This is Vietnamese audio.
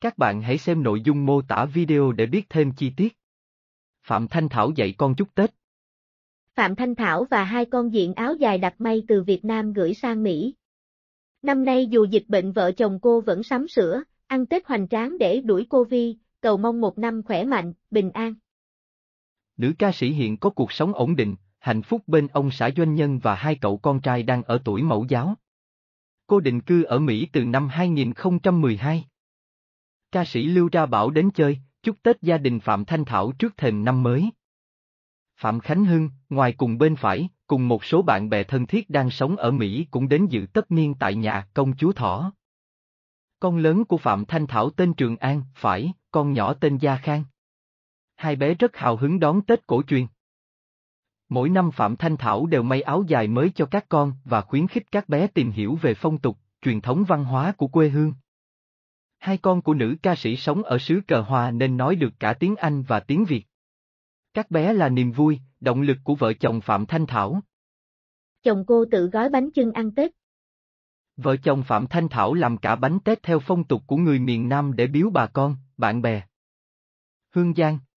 Các bạn hãy xem nội dung mô tả video để biết thêm chi tiết. Phạm Thanh Thảo dạy con chúc Tết. Phạm Thanh Thảo và hai con diện áo dài đặt may từ Việt Nam gửi sang Mỹ. Năm nay dù dịch bệnh vợ chồng cô vẫn sắm sửa, ăn Tết hoành tráng để đuổi Covid, cầu mong một năm khỏe mạnh, bình an. Nữ ca sĩ hiện có cuộc sống ổn định, hạnh phúc bên ông xã doanh nhân và hai cậu con trai đang ở tuổi mẫu giáo. Cô định cư ở Mỹ từ năm 2012 ca sĩ Lưu Ra Bảo đến chơi, chúc Tết gia đình Phạm Thanh Thảo trước thềm năm mới. Phạm Khánh Hưng, ngoài cùng bên phải, cùng một số bạn bè thân thiết đang sống ở Mỹ cũng đến dự tất niên tại nhà công chúa Thỏ. Con lớn của Phạm Thanh Thảo tên Trường An, phải, con nhỏ tên Gia Khang. Hai bé rất hào hứng đón Tết cổ truyền. Mỗi năm Phạm Thanh Thảo đều may áo dài mới cho các con và khuyến khích các bé tìm hiểu về phong tục, truyền thống văn hóa của quê hương hai con của nữ ca sĩ sống ở xứ cờ Hoa nên nói được cả tiếng Anh và tiếng Việt. Các bé là niềm vui, động lực của vợ chồng Phạm Thanh Thảo. Chồng cô tự gói bánh chưng ăn Tết. Vợ chồng Phạm Thanh Thảo làm cả bánh Tết theo phong tục của người miền Nam để biếu bà con, bạn bè. Hương Giang